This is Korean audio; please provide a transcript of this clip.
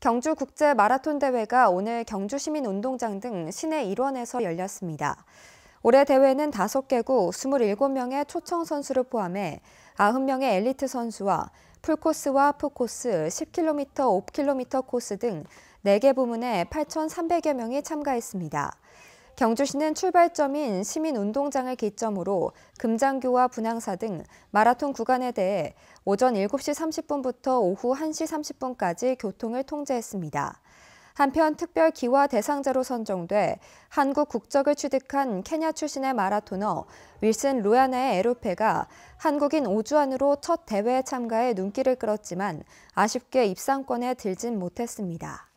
경주국제 마라톤 대회가 오늘 경주시민운동장 등 시내 일원에서 열렸습니다. 올해 대회는 5개국 27명의 초청 선수를 포함해 9명의 엘리트 선수와 풀코스와 하코스 10km, 5km 코스 등 4개 부문에 8,300여 명이 참가했습니다. 경주시는 출발점인 시민운동장을 기점으로 금장교와 분향사 등 마라톤 구간에 대해 오전 7시 30분부터 오후 1시 30분까지 교통을 통제했습니다. 한편 특별 기와 대상자로 선정돼 한국 국적을 취득한 케냐 출신의 마라토너 윌슨 루야나의 에로페가 한국인 5주 안으로 첫 대회에 참가해 눈길을 끌었지만 아쉽게 입상권에 들진 못했습니다.